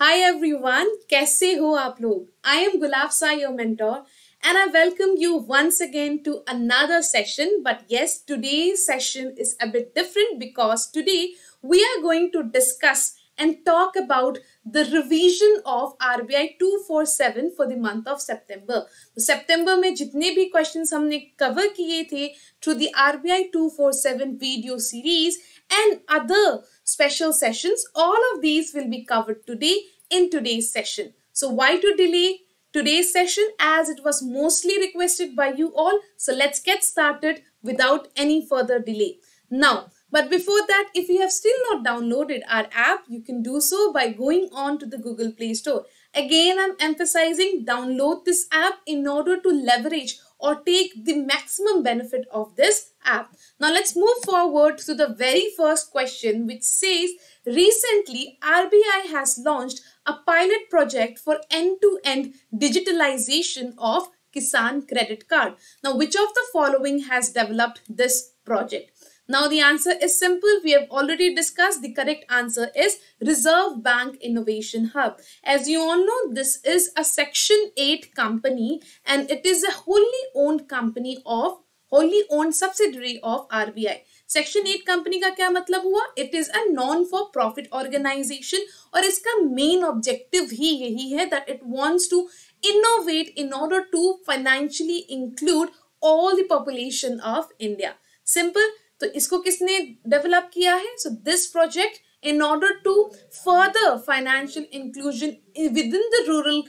Hi everyone, कैसे हो आप लोग? I am Gulab Sai, your mentor, and I welcome you once again to another session. But yes, today's session is a bit different because today we are going to discuss and talk about the revision of RBI 247 for the month of September. तो सितंबर में जितने भी questions हमने cover किए थे through the RBI 247 video series and other special sessions. All of these will be covered today in today's session. So why to delay today's session as it was mostly requested by you all. So let's get started without any further delay. Now, but before that, if you have still not downloaded our app, you can do so by going on to the Google Play Store. Again, I'm emphasizing download this app in order to leverage or take the maximum benefit of this app. Now let's move forward to the very first question which says recently RBI has launched a pilot project for end-to-end -end digitalization of Kisan credit card. Now which of the following has developed this project? Now the answer is simple. We have already discussed the correct answer is Reserve Bank Innovation Hub. As you all know, this is a Section 8 company and it is a wholly owned company of wholly owned subsidiary of RBI. Section 8 company ka kya matlab hua? It is a non-for-profit organization and its main objective hi yahi hai that it wants to innovate in order to financially include all the population of India. Simple. तो इसको किसने develop किया है so this project in in order to further financial inclusion within the rural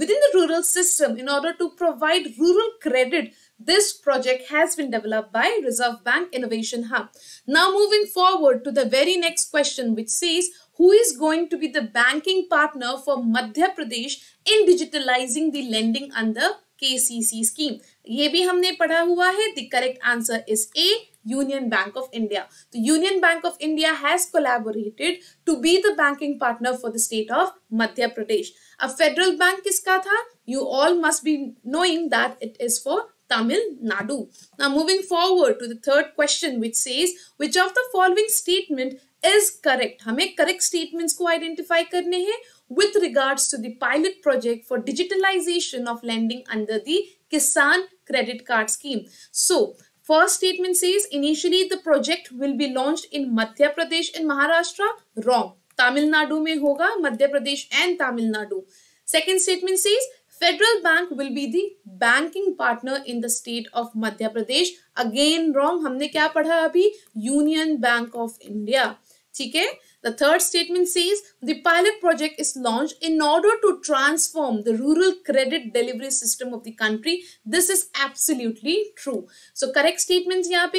within the rural system in order to provide rural credit this project has been developed by reserve bank innovation hub now moving forward to the very next question which says who is going to be the banking partner for madhya pradesh in digitalizing the lending under kcc scheme ye bhi humne padha hua hai the correct answer is a Union Bank of India. The Union Bank of India has collaborated to be the banking partner for the state of Madhya Pradesh. A federal bank is tha? You all must be knowing that it is for Tamil Nadu. Now moving forward to the third question which says which of the following statement is correct? हमें correct statements को identify करने हैं with regards to the pilot project for digitalization of lending under the Kisan credit card scheme. So First statement says initially the project will be launched in Madhya Pradesh and Maharashtra. Wrong. Tamil Nadu में होगा Madhya Pradesh and Tamil Nadu. Second statement says Federal Bank will be the banking partner in the state of Madhya Pradesh. Again wrong. हमने क्या पढ़ा अभी Union Bank of India. ठीक है The third statement says the pilot project is launched in order to transform the rural credit delivery system of the country. This is absolutely true. So correct statements here are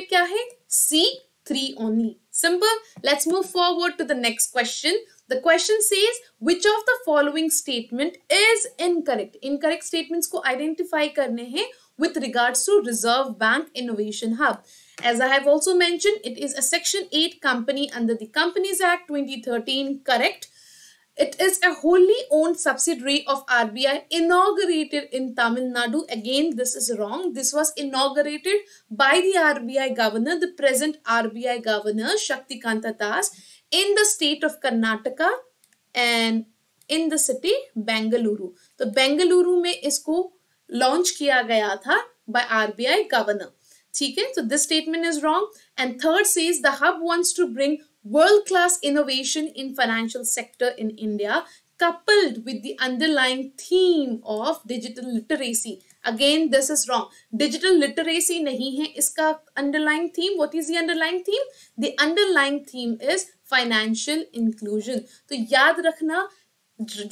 C C three only. Simple. Let's move forward to the next question. The question says which of the following statement is incorrect? Incorrect statements को identify करने with regards to Reserve Bank Innovation Hub. As I have also mentioned, it is a Section 8 company under the Companies Act 2013, correct? It is a wholly owned subsidiary of RBI inaugurated in Tamil Nadu. Again, this is wrong. This was inaugurated by the RBI governor, the present RBI governor, Shaktikanta Das, in the state of Karnataka and in the city Bengaluru. The Bengaluru में isko launch kiya gaya tha by RBI governor. ठीक है so this statement is wrong and third says the hub wants to bring world class innovation in financial sector in india coupled with the underlying theme of digital literacy again this is wrong digital literacy nahi hai iska underlying theme what is the underlying theme the underlying theme is financial inclusion to yaad rakhna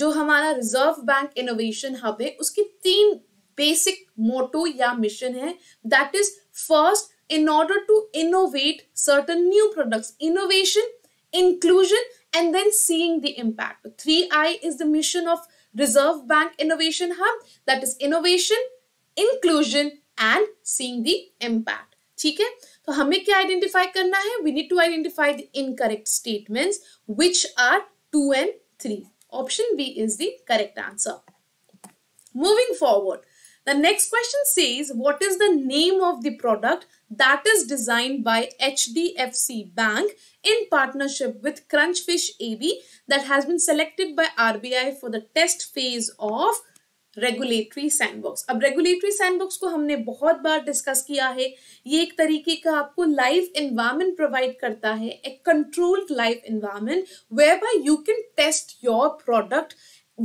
जो हमारा reserve Bank Innovation hub है उसकी तीन basic मोटो या mission है that is first in order to innovate certain new product innovation inclusion and then seeing the impact three I is the mission of Reserve Bank Innovation Hub that is innovation inclusion and seeing the impact ठीक है तो हमें क्या identify करना है we need to identify the incorrect statements which are two and three option B is the correct answer moving forward The next question says, what is the name of the product that is designed by HDFC Bank in partnership with Crunchfish AB that has been selected by RBI for the test phase of regulatory sandbox अब regulatory sandbox को हमने बहुत बार discuss किया है ये एक तरीके का आपको लाइव इन्वायरमेंट प्रोवाइड करता है a controlled live environment where by you can test your product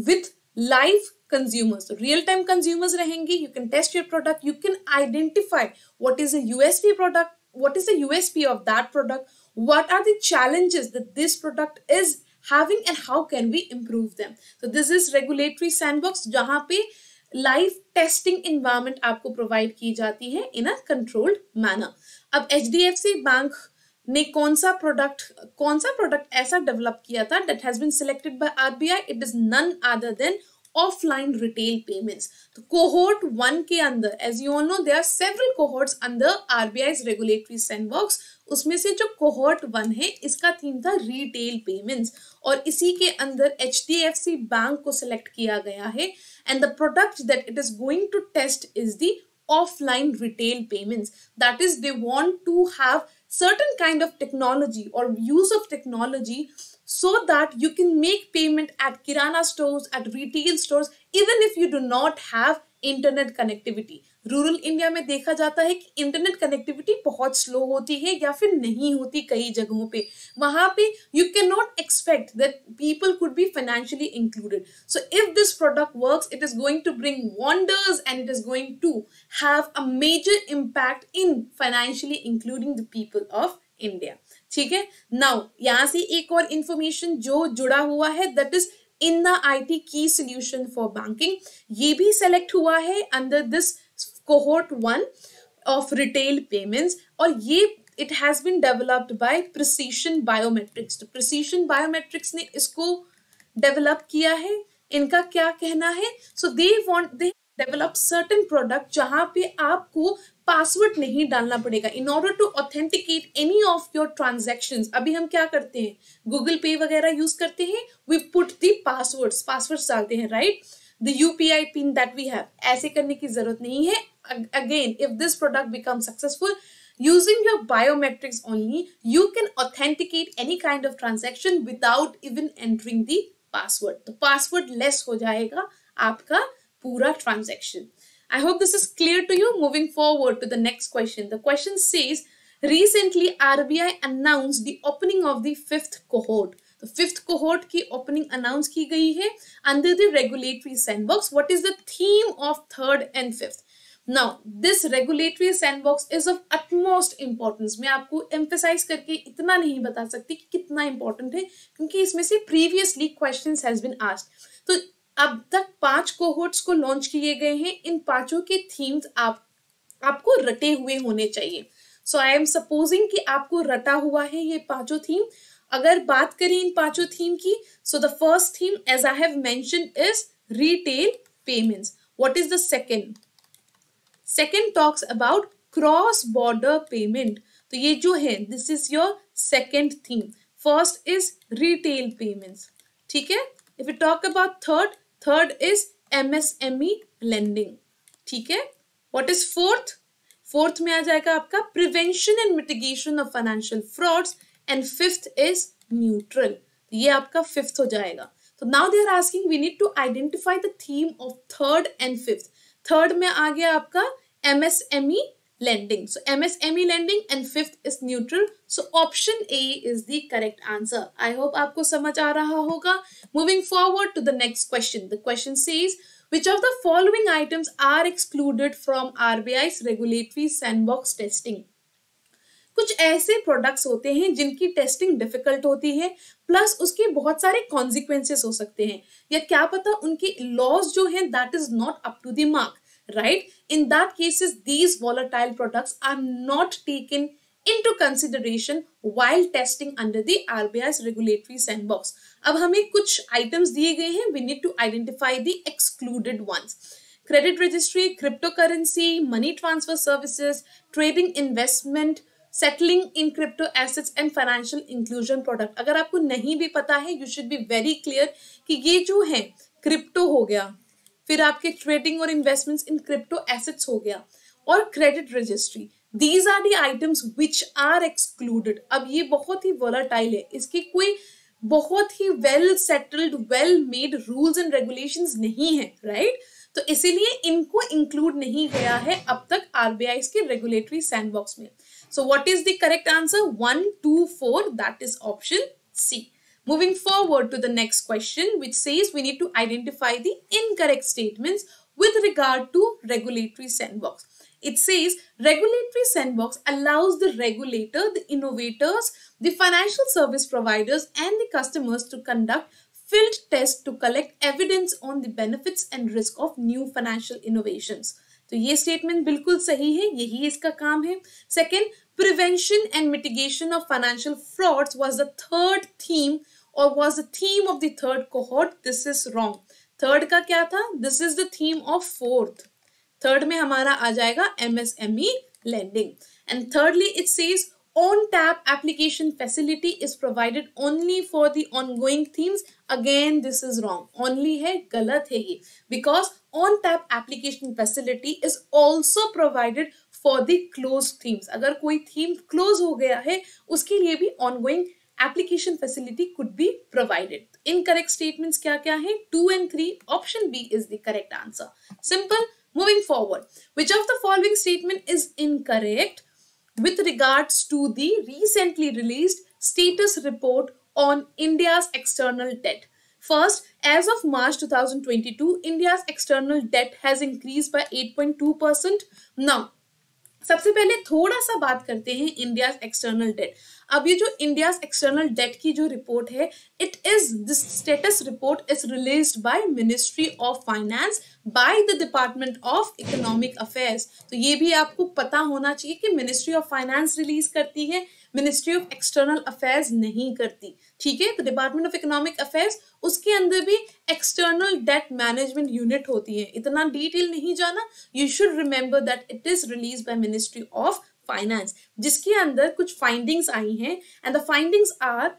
with live consumers so real time consumers rahenge you can test your product you can identify what is a usp product what is the usp of that product what are the challenges that this product is having and how can we improve them so this is regulatory sandbox jahan pe live testing environment आपको provide की जाती है in a controlled manner अब H bank ने कौन सा product कौन सा प्रोडक्ट ऐसा डेवलप किया था that has been selected by RBI it is none other than offline retail payments तो कोहोर्ट वन के अंदर as you all know they are several cohorts अंदर आरबीआई रेगुलेटरी सैंडबॉक्स उसमें से जो कोहोर्ट वन है इसका थीम था रिटेल पेमेंट्स और इसी के अंदर H D F C bank को सिलेक्ट किया गया है and the product that it is going to test is the offline retail payments that is they want to have certain kind of technology और use of technology so that you can make payment at Kirana stores, at retail stores, even if you do not have internet connectivity rural India में देखा जाता है कि internet connectivity बहुत slow होती है या फिर नहीं होती कई जगहों पे वहां पे you can not expect that people could be financially included so if this product works it is going to bring wonders and it is going to have a major impact in financially including the people of India ठीक है now यहां से एक और information जो जुड़ा हुआ है that is in the IT की सोल्यूशन फॉर बैंकिंग ये भी सेलेक्ट हुआ है under this cohort one of retail payments और ये it has been developed by Precision Biometrics तो प्रसिशन बायोमेट्रिक्स ने इसको डेवलप किया है इनका क्या कहना है so they want they develop certain product जहां पे आपको पासवर्ड नहीं डालना पड़ेगा in order to authenticate any of your transaction अभी हम क्या करते हैं गूगल पे वगैरह यूज करते हैं we put the password password डालते हैं right the UPI PIN that we have ऐसे करने की जरूरत नहीं है again if this product become successful using your biometrics only you can authenticate any kind of transaction without even entering the password तो passwordless हो जाएगा आपका pura transaction I hope this is clear to you. Moving forward to the next question. The question says, recently RBI announced the opening of the fifth cohort. The fifth cohort ki opening announce ki gayi hai under the regulatory sandbox. What is the theme of third and fifth? Now, this regulatory sandbox is of utmost importance. main aapko emphasize karke itna nahi bata sakti ki kitna important hai kyunki isme se previously questions has been asked. तो अब तक पांच कोहोट्स को launch किए गए हैं इन पांचों के थीम्स आप आपको रटे हुए होने चाहिए सो आई एम सपोजिंग कि आपको रटा हुआ है ये पांचों थीम अगर बात करें इन पांचों थीम की so the first theme as I have mention is retail payments what is the second second talks about cross border payment तो ये जो है this is your second theme first is retail payments ठीक है if you talk about third third is MSME lending ठीक है what is fourth fourth में आ जाएगा आपका prevention and mitigation of financial frauds and fifth is neutral ये आपका फिफ्थ हो जाएगा तो now they are asking we need to identify the theme of third and fifth third में आ गया आपका MSME lending. So MSME lending and fifth is neutral. So option A is the correct answer. I hope aapko samajh aa raha hoga Moving forward to the next question. The question says which of the following items are excluded from RBI's regulatory sandbox testing? कुछ ऐसे products होते हैं जिनकी testing difficult होती है plus उसके बहुत सारे कॉन्सिक्वेंसेस हो सकते हैं या क्या पता उनकी लॉस जो है that is not up to the mark right? In that cases, these volatile products are not taken into consideration while testing under the RBI's regulatory sandbox. अब हमें कुछ आइटम्स दिए गए हैं we need to identify the excluded ones. Credit registry crypto currency money transfer services trading investment settling in crypto assets and financial inclusion product अगर आपको नहीं भी पता है you should be very clear कि ये जो है क्रिप्टो हो गया फिर आपके ट्रेडिंग और इन्वेस्टमेंट इन क्रिप्टो एसेट्स हो गया और credit registry these are the items which are excluded अब ये बहुत ही वोलाटाइल है इसकी कोई बहुत ही well settled well made rules and regulations नहीं है राइट right? तो इसीलिए इनको इंक्लूड नहीं गया है अब तक आरबीआई के रेगुलेटरी सैंडबॉक्स में so what is the correct answer one two four that is option C Moving forward to the next question which says we need to identify the incorrect statements with regard to regulatory sandbox. It says regulatory sandbox allows the regulator, the innovators, the financial service providers and the customers to conduct field tests to collect evidence on the benefits and risk of new financial innovations. So, ये statement बिल्कुल सही है यही इसका काम है Second, prevention and mitigation of financial frauds was the third theme. और was the theme of third third this is wrong third का क्या था this is the theme of fourth third में हमारा आ जाएगा M S M E lending and thirdly it says on tap application facility is provided only for the ongoing themes again this is wrong only है गलत है ही because on tap application facility is also provided for the close themes अगर कोई theme close हो गया है उसके लिए भी ongoing application facility could be provided. Incorrect statements kya kya hai? 2 and 3. Option B is the correct answer. Simple. Moving forward. Which of the following statement is incorrect with regards to the recently released status report on India's external debt? First, as of March 2022, India's external debt has increased by 8.2%. Now, सबसे पहले थोड़ा सा बात करते हैं India external debt अब ये जो इंडिया एक्सटर्नल डेट की जो रिपोर्ट है it is this status report is release by ministry of finance by the department of economic affairs तो ये भी आपको पता होना चाहिए कि मिनिस्ट्री ऑफ फाइनेंस रिलीज करती है मिनिस्ट्री ऑफ एक्सटर्नल अफेयर्स नहीं करती ठीक है तो डिपार्टमेंट ऑफ इकोनॉमिक अफेयर्स उसके अंदर भी एक्सटर्नल डेट मैनेजमेंट यूनिट होती है इतना डिटेल नहीं जाना you should remember that it is release by ministry of finance जिसके अंदर कुछ फाइंडिंग्स आई हैं and the findings are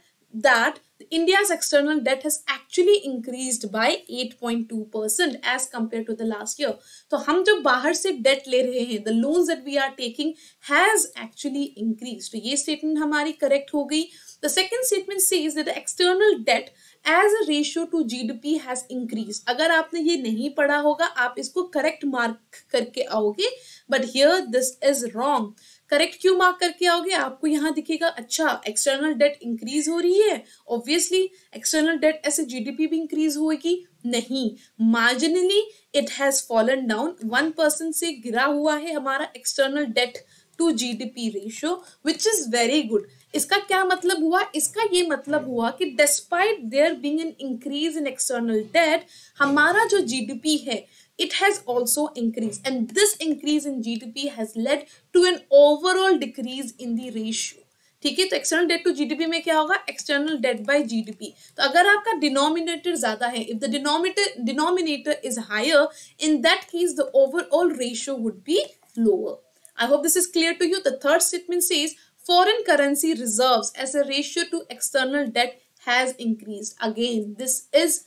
that India's external debt has actually increase by 8.2 percent as compare to the last year तो हम जो बाहर से डेट ले रहे हैं the loan that we are taking has actually increase तो ये स्टेटमेंट हमारी करेक्ट हो गई द सेकेंड स्टेटमेंट से is that external debt as a ratio to G D P अगर आपने ये नहीं पढ़ा होगा आप इसको करेक्ट मार्क करके आओगे but here this is wrong correct क्यों मार्क करके आओगे आपको यहाँ दिखेगा अच्छा एक्सटर्नल डेट इंक्रीज हो रही है ऑब्वियसली एक्सटर्नल डेट ऐसे जीडीपी भी इंक्रीज होगी नहीं marginally it has fallen down one percent से गिरा हुआ है हमारा external debt to GDP ratio which is very good इसका क्या मतलब हुआ इसका ये मतलब हुआ कि despite there being an increase in external debt हमारा जो जीडीपी है it has also increased and this increase in GDP has led to an overall decrease in the ratio. ठीक है तो एक्सटर्नल डेट टू जीडीपी में क्या होगा external date by GDP तो अगर आपका डिनोमिनेटर ज्यादा है if the denominator denominator is higher in that case the overall ratio would be lower I hope this is clear to you the third statement says foreign currency reserves as a ratio to external debt has increased again this is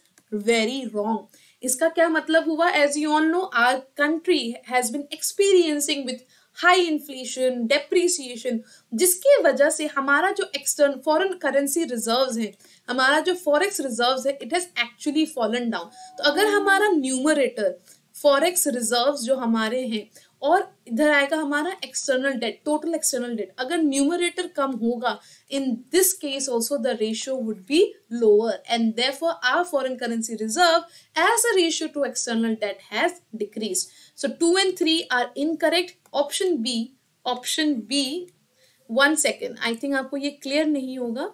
very wrong इसका क्या मतलब हुआ as you all know our country has been experiencing with high inflation depreciation जिसके वजह से हमारा जो extern foreign currency reserves है हमारा जो फॉरेक्स रिजर्व्स है it has actually fallen down तो अगर हमारा न्यूमरेटर फॉरेक्स रिजर्व्स जो हमारे हैं और इधर आएगा हमारा external debt total external debt अगर न्यूमरेटर कम होगा in this case also the ratio would be lower and therefore our foreign currency reserve as a ratio to external debt has decrease so two and three are incorrect option B option B one second I think आपको ये clear नहीं होगा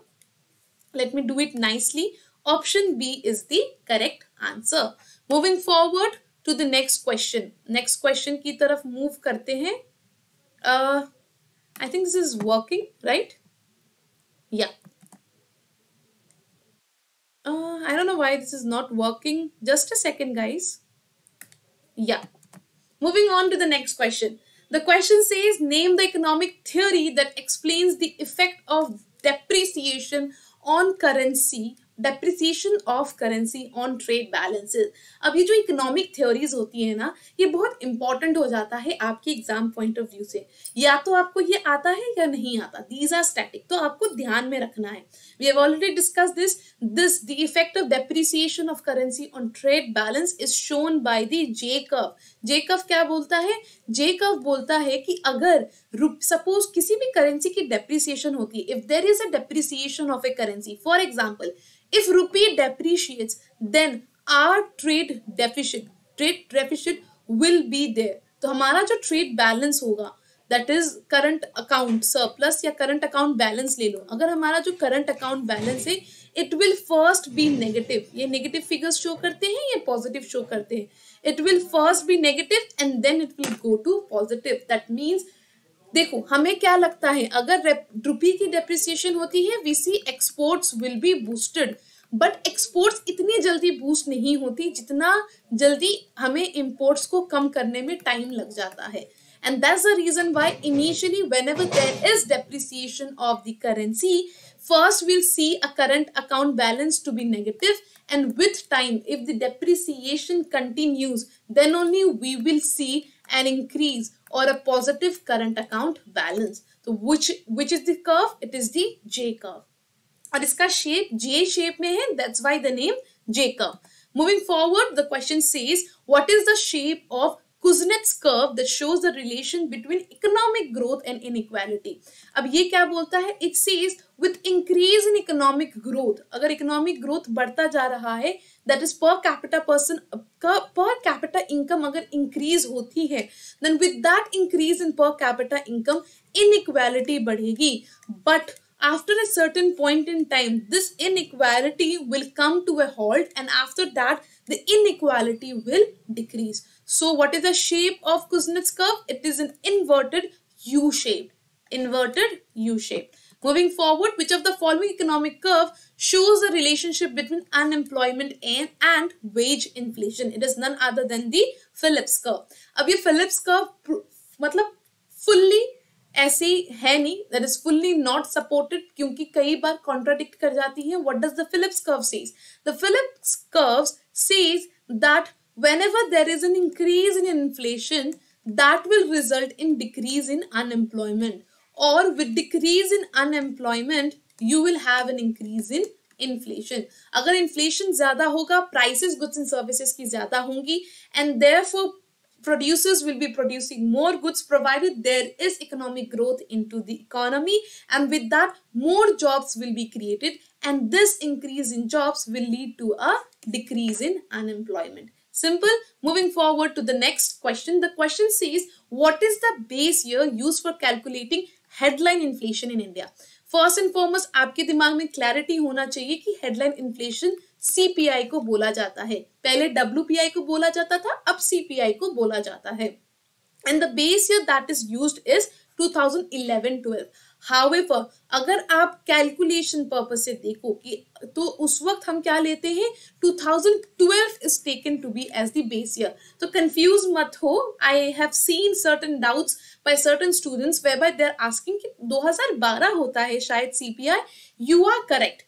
let me do it nicely option B is the correct answer moving forward to the next question next question की तरफ move करते हैं I think this is working right या I don't know why this is not working just a second guys या moving on to the next question the question says name the economic theory that explains the effect of depreciation on currency depreciation of currency on trade balances अब ये जो economic theories होती है ना ये बहुत important हो जाता है आपके एग्जाम पॉइंट ऑफ व्यू से या तो आपको ये आता है या नहीं आता दीज आर स्टैटिक तो आपको ध्यान में रखना है we have already discuss this this the effect of depreciation of currency on trade balance is shown by the J curve J curve क्या बोलता है जेकव बोलता है कि अगर सपोज किसी भी करेंसी की डेप्रिसिएशन होती है if there is a depreciation of a currency for example if rupee depreciates then our trade deficit trade deficit will be there तो हमारा जो ट्रेड बैलेंस होगा that is current account surplus या current account balance ले लो अगर हमारा जो करंट अकाउंट बैलेंस है it will first be negative ये नेगेटिव फिगर्स शो करते हैं या पॉजिटिव शो करते हैं it will first be negative and then it will go to positive that means देखो हमें क्या लगता है अगर रुपी की डेप्रिसिएशन होती है we see exports will be boosted but exports इतनी जल्दी बूस्ट नहीं होती जितना जल्दी हमें इम्पोर्ट्स को कम करने में टाइम लग जाता है and that's the reason why initially whenever there is depreciation of the currency first will see a current account balance to be negative and with time if the depreciation continues then only we will see an increase or a positive current account balance. So which which is the curve? It is the J curve. और इसका shape J shape में है That's why the name J curve. Moving forward, the question says, what is the shape of Kuznets curve that shows the relation between economic growth and inequality अब ये क्या बोलता है it sees with increase in economic growth अगर economic growth बढ़ता जा रहा है that is per capita person per capita income अगर इंक्रीज होती है then with that increase in per capita income inequality बढ़ेगी but after a certain point in time this inequality will come to a halt and after that the inequality will decrease So what is the shape of Kuznets curve? It is an inverted U shape. Inverted U shape. Moving forward, which of the following economic curve shows the relationship between unemployment and, and wage inflation? It is none other than the Phillips curve. अब ये Phillips curve मतलब fully ऐसे है नहीं that is fully not supported क्योंकि कई बार contradict कर जाती है what does the Phillips curve says the Phillips curve says that whenever there is an increase in inflation, that will result in decrease in unemployment. Or with decrease in unemployment, you will have an increase in inflation. अगर inflation ज्यादा hoga, prices goods and services ki ज्यादा होंगी and therefore producers will be producing more goods provided there is economic growth into the economy and with that more jobs will be created and this increase in jobs will lead to a decrease in unemployment Simple. Moving forward to the next question. The question says, what is the base year used for calculating headline inflation in India? First and foremost आपके दिमाग में clarity होना चाहिए कि headline inflation CPI को बोला जाता है पहले डब्ल्यूपीआई को बोला जाता था अब सीपीआई को बोला जाता है and the base year that is used is 2011-12 however अगर आप कैलकुलेशन पर्पज से देखो कि तो उस वक्त हम क्या लेते हैं 2012 is taken to be as base year तो कन्फ्यूज मत हो I have seen certain doubts by certain students they by there asking दो हजार बारह होता है शायद C P I you are correct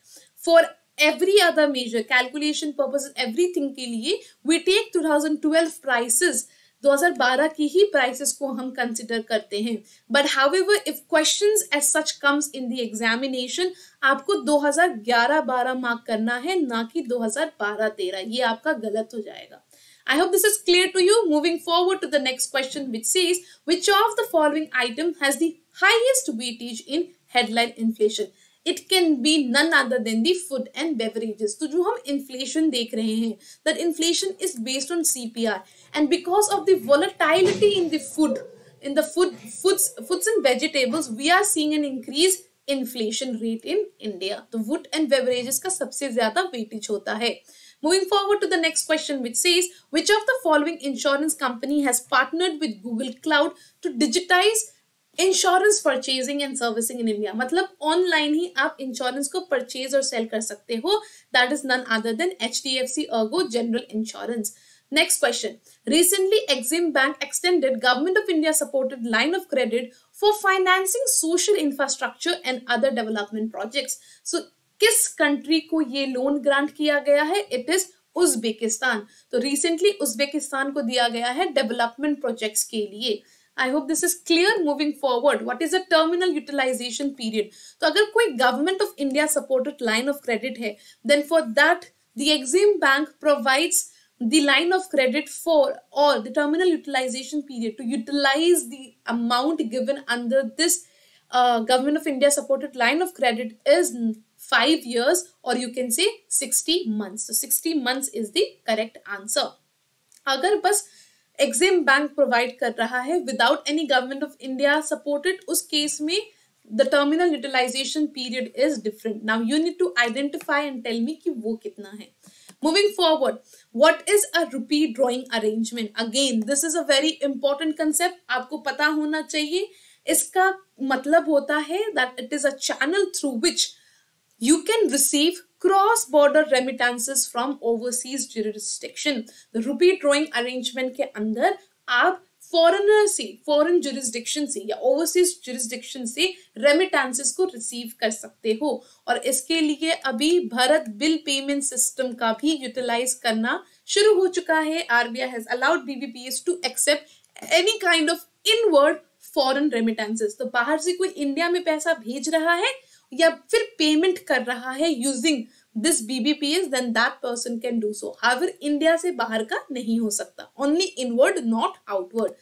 for every other every other measure calculation purposes everything ke liye we take 2012 prices 2012 की ही prices को हम consider करते हैं but however if questions as such comes in the examination आपको 2011-12 mark करना है ना कि 2012-13 ये आपका गलत हो जाएगा I hope this is clear to you. Moving forward to the next question which says, which of the following item has the highest weightage in headline inflation? It can be none other than the food and beverages तो जो हम inflation देख रहे हैं that inflation is based on C P R and because of the volatility in the food in the food foods foods and vegetables we are seeing an increase inflation rate in India तो food and beverages का सबसे ज्यादा weightage होता है Moving forward to the next question, which says, which of the following insurance company has partnered with Google Cloud to digitize insurance purchasing and servicing in India मतलब online ही आप insurance को purchase और sale कर सकते हो that is none other than H D F C Ergo general insurance next question recently Exim bank extended government of India supported line of credit for financing social infrastructure and other development project so किस country को ये loan grant किया गया है it is Uzbekistan तो recently Uzbekistan को दिया गया है डेवलपमेंट प्रोजेक्ट्स के लिए I hope this is clear moving forward what is a terminal utilization period तो अगर कोई government of India supported line of credit है then for that the Exim bank provides the line of credit for all the terminal utilization period to utilize the amount given under this government of India supported line of credit is five years और you can say sixty months sixty months is the correct answer अगर बस Exim bank provide कर रहा है without any government of India supported उस case में the terminal utilization period is different now you need to identify and tell me कि वो कितना है moving forward what is a rupee drawing arrangement again this is a very important concept आपको पता होना चाहिए इसका मतलब होता है that it is a channel through which you can receive cross border remittances from overseas jurisdiction rupee drawing arrangement के अंदर आप फॉरेनर से फॉरेन जुरिस्डिक्शन से या ओवरसीज जुरिस्डिक्शन से रेमिटेंसेस को रिसीव कर सकते हो और इसके लिए अभी भारत बिल पेमेंट सिस्टम का भी यूटिलाइज करना शुरू हो चुका है RBI has allowed BBPS to accept any kind of inward foreign remittances तो बाहर से कोई इंडिया में पैसा भेज रहा है या फिर पेमेंट कर रहा है using this BBPS, then that person can do so however India से बाहर का नहीं हो सकता. Only inward not outward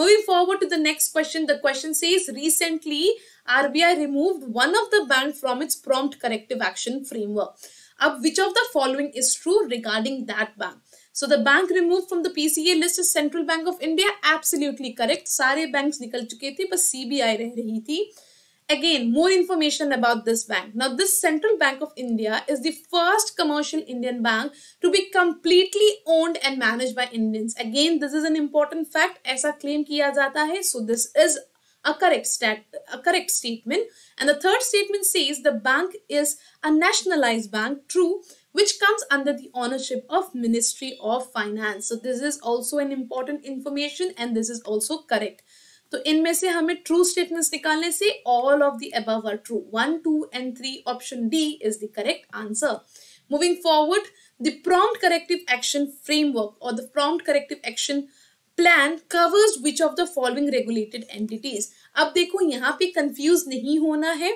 Moving forward to the next question, the question says recently RBI removed one of the bank from its prompt corrective action framework. Up, which of the following is true regarding that bank? So the bank removed from the PCA list is Central Bank of India. Absolutely correct. सारे banks निकल चुके थे बस CBI रह रही थी. Again, more information about this bank. Now, this Central Bank of India is the first commercial Indian bank to be completely owned and managed by Indians. Again, this is an important fact. ऐसा claim किया जाता है. So, this is a correct, stat, a correct statement. And the third statement says the bank is a nationalized bank, true, which comes under the ownership of Ministry of Finance. So this is also an important information and this is also correct. तो इनमें से हमें true statements निकालने से all of the above are true one two and three option D is the correct answer moving forward the prompt corrective action framework और the prompt corrective action plan covers which of the following regulated entities अब देखो यहाँ पे confuse नहीं होना है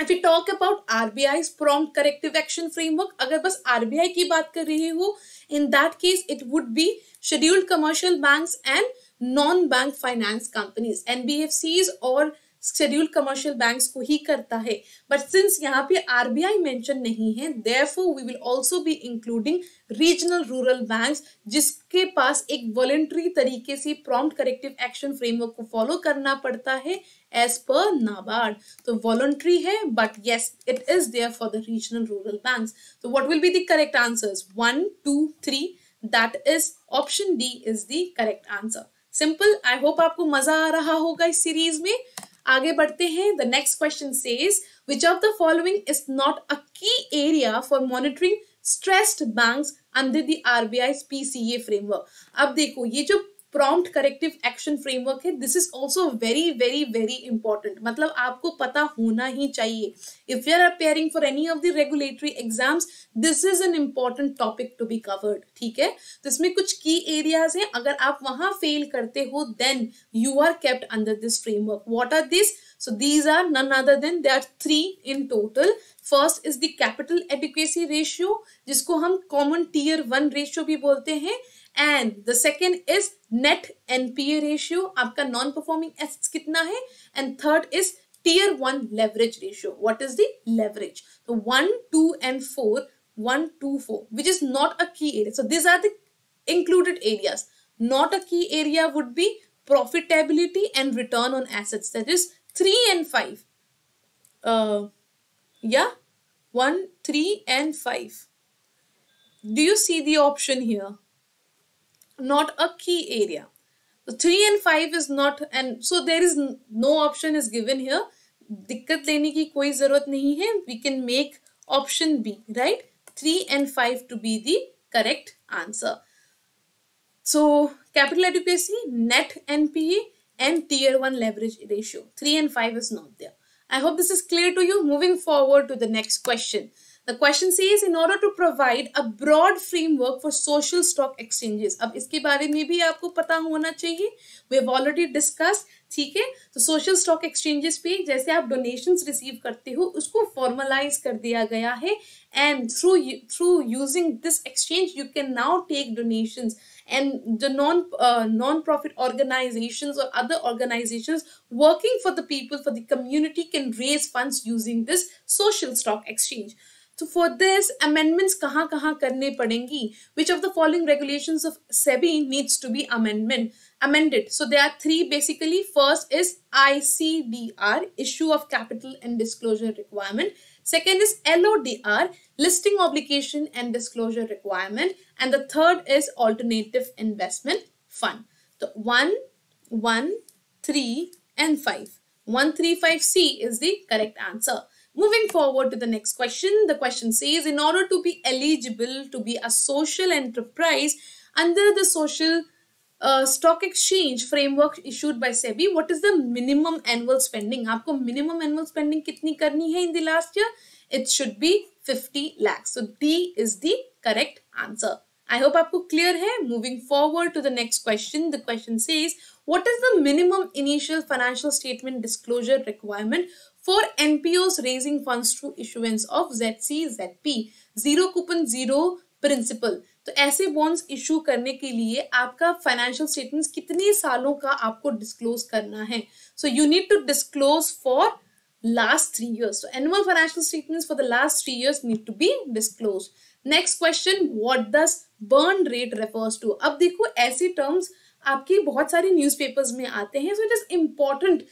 if you talk about RBI prompt corrective action framework अगर बस आरबीआई की बात कर रही हो in that case it would be scheduled commercial banks and non bank finance companies NBFCs और शेड्यूल्ड कमर्शियल बैंक्स को ही करता है बट सिंस यहाँ पे आरबीआई मेंशन नहीं है therefore we will also be including regional rural banks जिसके पास एक वॉलेंट्री तरीके से प्रॉम्प्ट करेक्टिव एक्शन फ्रेमवर्क को फॉलो करना पड़ता है एज पर नाबार्ड तो वॉलेंट्री है but yes it is there for the regional rural bank तो what will be the correct answers one two three that is option D is the correct answer simple I hope आपको मजा आ रहा होगा इस series में आगे बढ़ते हैं the next question says which of the following is not a key area for monitoring stressed banks under the RBI PCA framework अब देखो ये जो प्रॉम्प्ट करेक्टिव एक्शन फ्रेमवर्क है this is also very very very important मतलब आपको पता होना ही चाहिए if you are appearing for any of the regulatory exams this is an important topic to be covered ठीक है तो इसमें कुछ की एरियाज हैं अगर आप वहां फेल करते हो then you are kept under this framework what are this so these are none other than they are three in total first is the capital adequacy ratio जिसको हम कॉमन टीयर वन रेशियो भी बोलते हैं and the second is net NPA ratio आपका non performing assets कितना है and third is tier 1 leverage ratio. What is the leverage? So 1, 2 and 4, 1, 2, 4 which is not a key area. So these are the included areas. Not a key area would be profitability and return on assets that is 3 and 5. Uh, yeah, 1, 3 and 5. Do you see the option here? not a key area. 3 and 5 is not and so there is no option is given here. दिक्कत लेने की option ज़रूरत नहीं है We can make option B right. Three and five to be the correct answer. So capital adequacy, net NPA, and tier 1 leverage ratio 3 and 5 is not there i hope this is clear to you moving forward to the next question the question says in order to provide a broad framework for social stock exchanges. अब इसके बारे में भी आपको पता होना चाहिए We have already discussed. ठीक है तो social stock exchanges पे जैसे आप donations receive करते हो उसको formalize कर दिया गया है And through through using this exchange, you can now take donations. and the non uh, non-profit organizations or other organizations working for the people for the community can raise funds using this social stock exchange so for this, amendments kaha kaha करने padengi. Which of the following regulations of SEBI needs to be amendment amended? So there are three basically. First is ICDR, issue of capital and disclosure requirement. Second is LODR, listing obligation and disclosure requirement. And the third is alternative investment fund. So 1, 1, 3 and 5. 135C is the correct answer. Moving forward to the next question, the question says, in order to be eligible to be a social enterprise under the social uh, stock exchange framework issued by SEBI, what is the minimum annual spending? आपको minimum annual spending कितनी करनी है in the last year? It should be 50 lakhs. So D is the correct answer. I hope आपको clear है. Moving forward to the next question. The question says, what is the minimum initial financial statement disclosure requirement for NPOs raising funds through issuance of ZC, ZP, zero coupon, zero principal तो ऐसे bonds issue करने के लिए आपका financial statements कितने सालों का आपको डिस्क्लोज करना है so you need to disclose for last three years. So annual financial statements for the last three years need to be disclosed. Next question, what does burn rate refers to? अब देखो ऐसे terms आपके बहुत सारे newspapers में आते हैं so it is important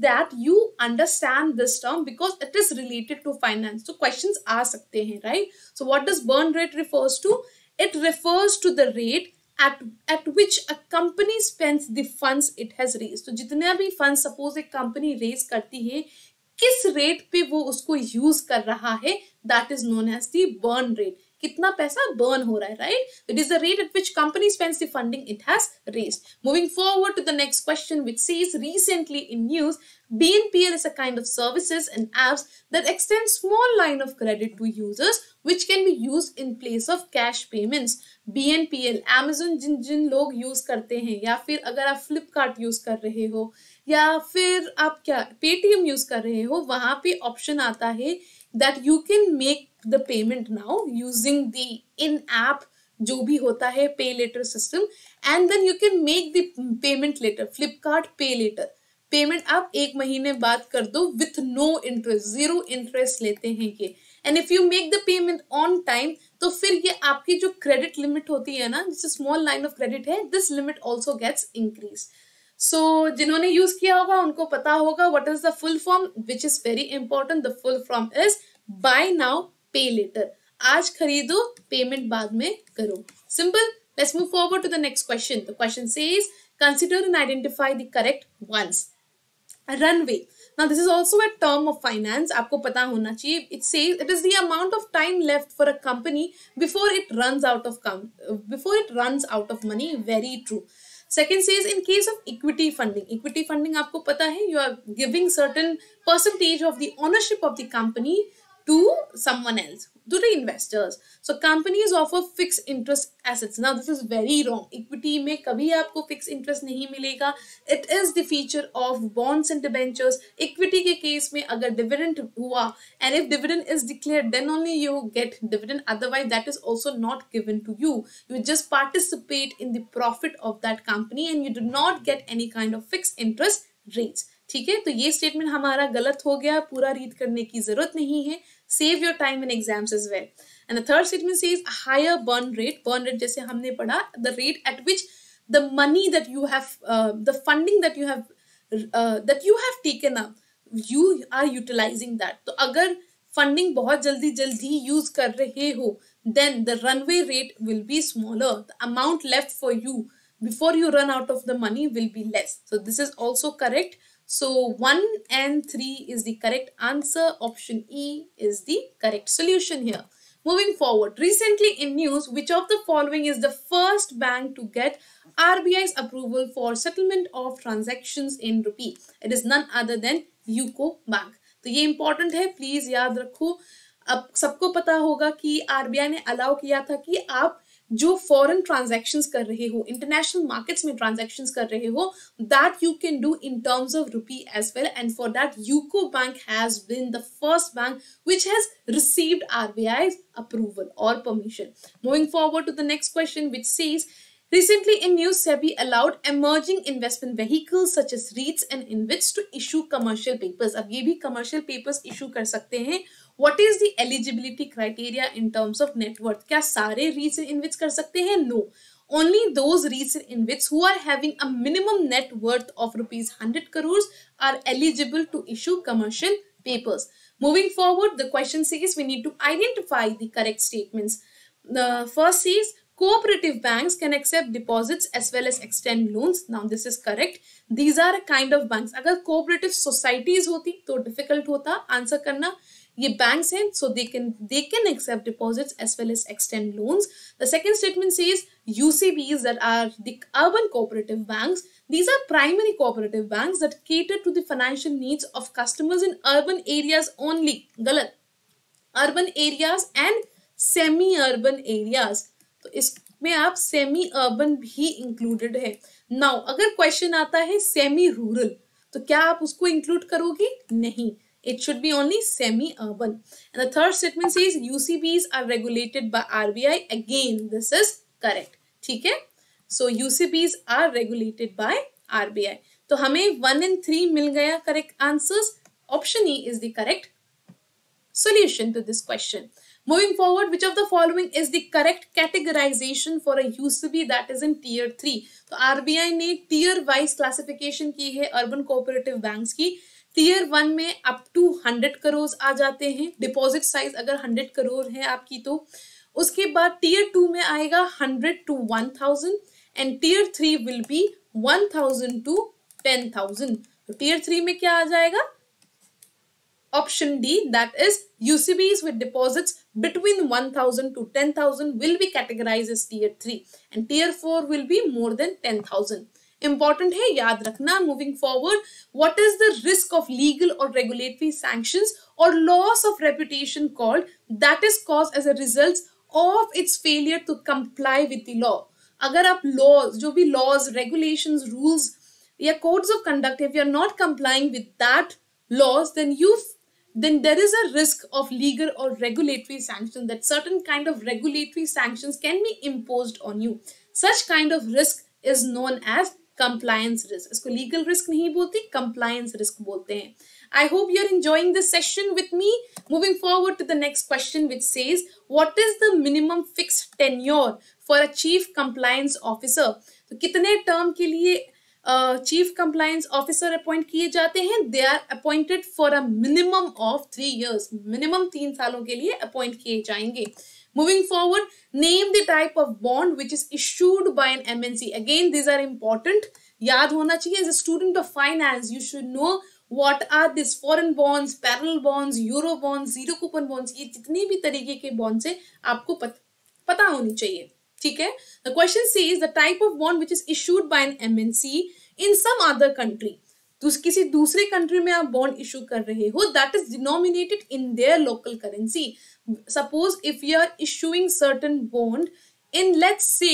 that you understand this term because it is related to finance तो क्वेश्चन आ सकते हैं right so what does burn rate refers to it refers to the rate at at which a company spends the funds it has raised तो so, भी fund suppose एक company raise करती है किस रेट पे वो उसको यूज कर रहा है that is known as the burn rate कितना पैसा बर्न हो रहा है right it is the rate at which company spends the funding it has raised moving forward to the next question which says recently in news BNPL is a kind of services and apps that extend small line of credit to users which can be used in place of cash payments. BNPL Amazon जिन जिन लोग use करते हैं या फिर अगर आप Flipkart use कर रहे हो या फिर आप क्या Paytm use कर रहे हो वहाँ पे ऑप्शन आता है that you can make the payment now using the in-app जो भी होता है pay later system and then you can make the payment later Flipkart pay later payment आप एक महीने बाद कर दो with no interest zero interest लेते हैं ये and if you make the payment on time तो फिर ये आपकी जो क्रेडिट लिमिट होती है ना जिस स्मॉल लाइन ऑफ क्रेडिट है this limit also gets increase so so, जिन्होंने यूज किया होगा उनको पता होगा what is the full form which is very important the full form is buy now pay later आज खरीदो पेमेंट बाद में करो simple let's move forward to the next question the question says consider and identify the correct ones runway Now this is also a term of finance आपको पता होना चाहिए. It says it is the amount of time left for a company before it runs out of count, before it runs out of money. Very second says in case of equity funding equity funding आपको पता है you are giving certain percentage of the ownership of the company to someone else to the investors. So companies offer fixed interest assets. Now this is very wrong. Equity में कभी आपको fixed interest नहीं मिलेगा. It is the feature of bonds and debentures. Equity के case में अगर dividend हुआ and if dividend is declared then only you get dividend. Otherwise that is also not given to you. You just participate in the profit of that company and you do not get any kind of fixed interest rates. ठीक है तो ये statement हमारा गलत हो गया पूरा read करने की जरूरत नहीं है save your time in exams as well and the third statement says higher burn rate burn rate jaise humne padha the rate at which the money that you have uh, the funding that you have uh, that you have taken up you are utilizing that so agar funding bahut jaldi jaldi use kar rahe ho then the runway rate will be smaller the amount left for you before you run out of the money will be less so this is also correct So 1 and 3 is the correct answer. Option E is the correct solution here. Moving forward, recently in news, which of the following is the first bank to get RBI's approval for settlement of transactions in rupee? It is none other than yuko bank तो ये important है please याद रखो अब सबको पता होगा कि आरबीआई ने अलाउ किया था कि आप जो फॉरेन ट्रांजैक्शंस कर रहे हो इंटरनेशनल मार्केट्स में ट्रांजैक्शंस कर रहे हो that you can do in terms of rupee as well and for that UCO bank has been the first bank which has received RBI approval और permission moving forward to the next question which says Recently, in news, SEBI allowed emerging investment vehicles such as REITs and InvITs to issue commercial papers. अब ये भी commercial papers issue कर सकते हैं what is the eligibility criteria in terms of net worth क्या सारे rich invest कर सकते हैं no only those REITs in which who are having a minimum net worth of rupees 100 crores are eligible to issue commercial papers. Moving forward, the question says we need to identify the correct statements. The first says cooperative banks can accept deposits as well as extend loans. Now this is correct. These are a kind of banks. अगर cooperative societies होती तो difficult होता answer करना. ये bank हैं so they can they can accept deposits as well as extend loans the second statement says U C Bs that are the cooperative bank these are primary cooperative bank that cater to the financial needs of customers in urban areas only गलत urban areas and semi urban areas तो इसमें आप semi urban भी included है now अगर question आता है semi rural तो क्या आप उसको इंक्लूड करोगे नहीं It should be only semi-urban. And the third statement says UCBs are regulated by RBI. Again, this is correct. Okay, So UCBs are regulated by RBI. So, हमें one in three. Mil gaya correct answers. Option E is the correct solution to this question. Moving forward, which of the following is the correct categorization for a UCB that is in tier three तो RBI ने tier wise classification की है urban cooperative banks की tier one में up to hundred crore आ जाते हैं deposit size अगर हंड्रेड करोड़ है आपकी तो उसके बाद टीयर टू में आएगा hundred to one thousand and tier three will be one thousand to ten thousand tier three में क्या आ जाएगा option D, that is UCBs with deposits between 1000 to 10,000 will be categorized as tier 3 and tier 4 will be more than 10,000. Important here, yaad rakhna moving forward, what is the risk of legal or regulatory sanctions or loss of reputation called that is caused as a result of its failure to comply with the law. Agar aap laws, jo bhi laws, regulations, rules, yeah, codes of conduct, if you are not complying with that laws, then you then there is a risk of legal or regulatory sanction that certain kind of regulatory sanctions can be imposed on you such kind of risk is known as compliance risk इसको legal risk नहीं बोलते compliance risk बोलते हैं I hope you're enjoying this session with me moving forward to the next question which says what is the minimum fixed tenure for a chief compliance officer So कितने term के लिए chief compliance officer appoint किए जाते हैं they are appointed for a minimum of three years minimum तीन सालों के लिए अपॉइंट किए जाएंगे moving forward name the type of bond which is issued by an MNC again this are important याद होना चाहिए as a student of finance you should know what are this foreign bonds parallel bonds euro bonds zero coupon bonds ये जितनी भी तरीके के bonds हैं आपको पता होनी चाहिए ठीक है the question C is the type of bond which is issued by an M N C in some other country तो किसी दूसरे कंट्री में आप बॉन्ड इशू कर रहे हो that is denominated in their local currency suppose if you are issuing certain bond in let's say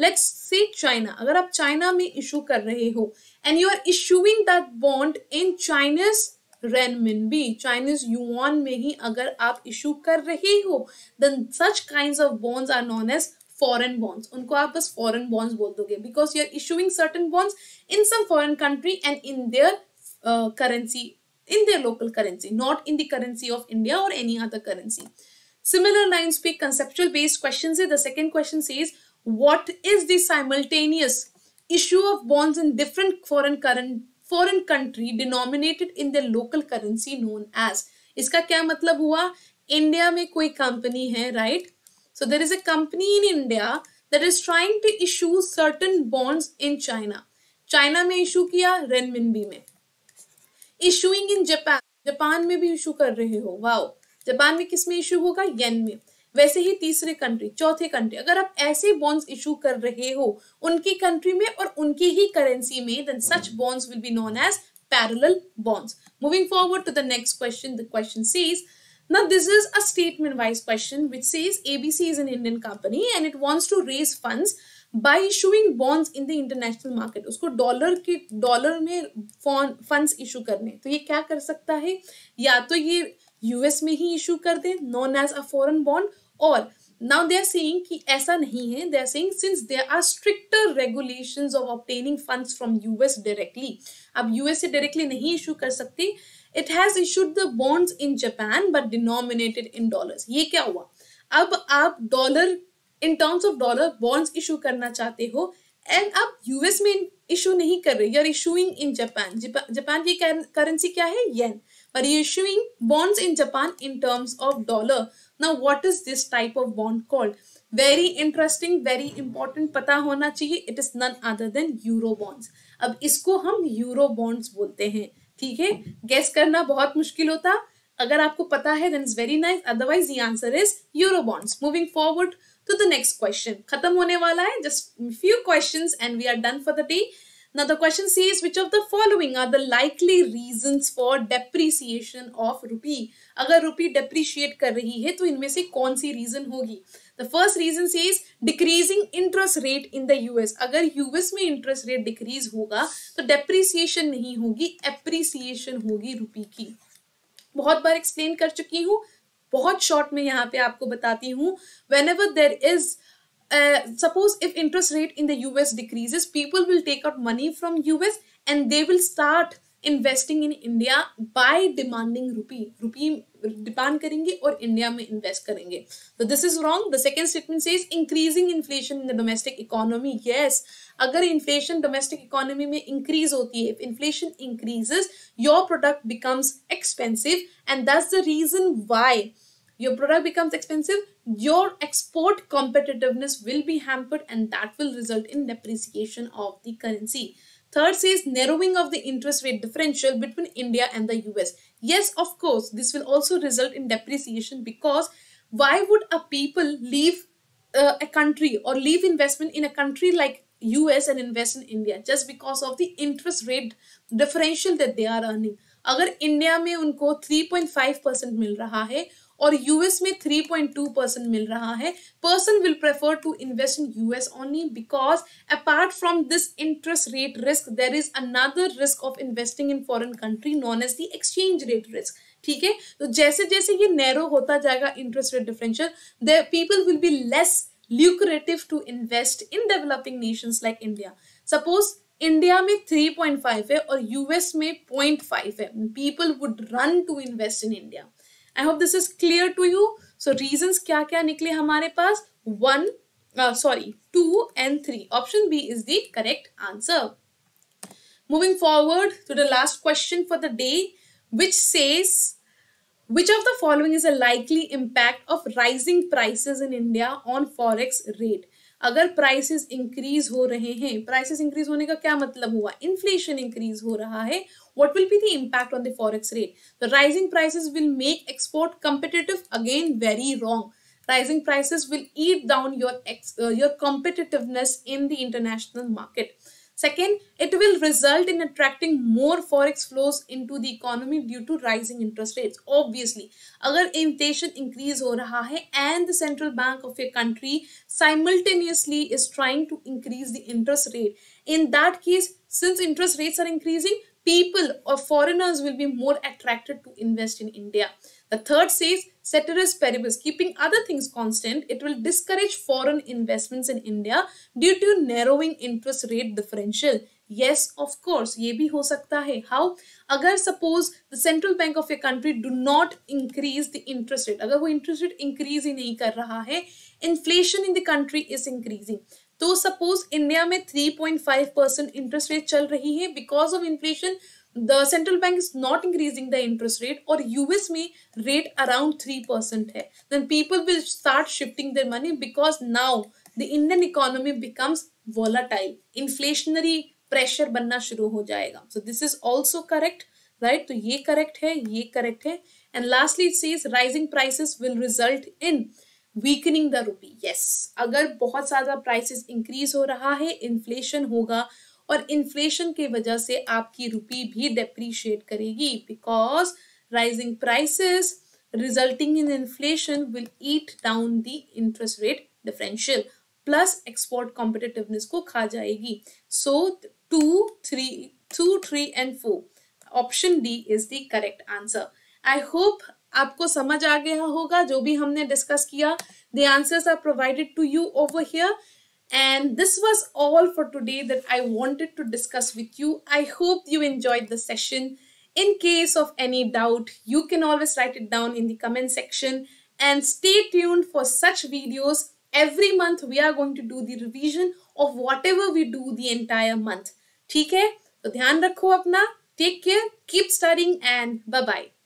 let's say China अगर आप चाइना में इशू कर रहे हो and you are issuing that bond in Chinese renminbi Chinese yuan में ही अगर आप इशू कर रही हो then such kind of bonds are known as foreign bonds उनको आप बस फॉरन बॉन्ड्स बोल दोगे because you are issuing certain bonds in some foreign country and in their currency in their local currency not in the currency of India और any other currency similar line पे conceptual based question है the second question is what is the simultaneous issue of bonds in different foreign current foreign country denominated in their local currency known as इसका क्या मतलब हुआ India में कोई company है right so there is a company in India that is trying to issue certain bonds in China China में issue किया renminbi में इशूइंग इन जापान जापान में भी इशू कर रहे हो वाओ जापान में किस में इशू होगा येन में वैसे ही तीसरे कंट्री चौथे कंट्री अगर आप ऐसे बॉन्ड्स इशू कर रहे हो उनकी कंट्री में और उनकी ही करेंसी में then such bonds will be known as parallel bonds. Moving forward to the next question, the question says, now this is a statement wise question which says ABC is an Indian company and it wants to raise funds by issuing bonds in the international market. उसको dollar के dollar में funds issue करने तो ये क्या कर सकता है या तो ये यूएस में ही इशू कर दे known as a foreign bond और नाउ दे आर सेइंग ऐसा नहीं है they are since there are stricter regulation of obtaining fund from US directly अब यूएस से डायरेक्टली नहीं इशू कर सकते it has issued the bonds in Japan but denominated in dollar ये क्या हुआ अब आप dollar in terms of dollar bonds issue करना चाहते हो एंड अब यूएस में इशू नहीं कर रही you are issuing in Japan Japan की करेंसी क्या है येन और you issuing bonds in Japan in terms of dollar now what is this type of bond called very interesting very important पता होना चाहिए it is none other than euro bonds अब इसको हम यूरो बॉन्ड्स बोलते हैं ठीक है गेस करना बहुत मुश्किल होता अगर आपको पता है then is very nice otherwise the answer is euro bonds moving forward to the next question. Khatam hone wala hai. Just few questions and we are done for the day. Now the question says which of the following are the likely reasons for depreciation of rupee? अगर rupee depreciate कर रही है तो इनमें से कौन सी reason होगी? The first reason says decreasing interest rate in the US. अगर US में interest rate decrease होगा तो depreciation नहीं होगी appreciation होगी rupee की बहुत बार एक्सप्लेन कर चुकी हूँ बहुत शॉर्ट में यहाँ पे आपको बताती हूँ whenever there is suppose if interest rate in the US decreases people will take out money from US and they will start investing in India by demanding rupee rupee demand करेंगे और India में invest करेंगे तो this is wrong the second statement is increasing inflation in the domestic economy yes अगर inflation domestic economy में increase होती है inflation increases your product becomes expensive and that's the reason why your product becomes expensive your export competitiveness will be hampered and that will result in depreciation of the currency Third says narrowing of the interest rate differential between India and the US. Yes, of course, this will also result in depreciation because why would a people leave uh, a country or leave investment in a country like US and invest in India just because of the interest rate differential that they are earning. अगर India में उनको 3.5 percent मिल रहा है और US में 3.2 percent मिल रहा है person will prefer to invest in US only because apart from this interest rate risk there is another risk of investing in foreign country known as the exchange rate risk ठीक है तो जैसे जैसे ये narrow होता जाएगा interest rate differential the people will be less lucrative to invest in developing nation like India suppose India में 3.5 है और यूएस में 0.5 है people would run to invest in India I hope this is clear to you so reason क्या क्या निकले हमारे पास one sorry two and three option B is the correct answer moving forward to the last question for the day which say Which of the following is a likely impact of rising prices in India on forex rate? अगर prices increase हो रहे हैं prices increase होने का क्या मतलब हुआ inflation increase हो रहा है what will be the impact on the forex rate the rising prices will make export competitive again very wrong rising prices will eat down your your competitiveness in the international market Second, it will result in attracting more forex flows into the economy due to rising interest rates. Obviously, अगर inflation increase हो रहा है and the central bank of your country simultaneously is trying to increase the interest rate, in that case, since interest rates are increasing, people or foreigners will be more attracted to invest in India. The third says ceteris paribus, keeping other things constant, it will discourage foreign investments in India due to narrowing interest rate differential. Yes, of course, ये भी हो सकता है. How? अगर suppose the central bank of your country do not increase the interest rate, अगर वो interest rate increase ही नहीं कर रहा है, inflation in the country is increasing. तो suppose इंडिया में 3.5 परसेंट इंटरेस्ट रेट चल रही है because of inflation the central bank is not increasing the interest rate or US में rate around 3% है then people will start shifting their money because now the Indian economy becomes volatile inflationary pressure बनना शुरू हो जाएगा so this is also correct right तो ये correct है ये correct है and lastly it says rising prices will result in weakening the rupee yes अगर बहुत ज़्यादा prices increase हो रहा है inflation होगा और इन्फ्लेशन के वजह से आपकी रुपी भी डेप्रीशिएट करेगी because rising prices resulting in inflation will eat down the interest rate differential plus export competitiveness को खा जाएगी so two three two three and four option D is the correct answer I hope आपको समझ आ गया होगा जो भी हमने डिस्कस किया the answers are provided to you over here And this was all for today that I wanted to discuss with you. I hope you enjoyed the session. In case of any doubt, you can always write it down in the comment section and stay tuned for such videos. Every month we are going to do the revision of whatever we do the entire month. ठीक है? तो ध्यान रखो अपना. Take care, keep studying and bye-bye.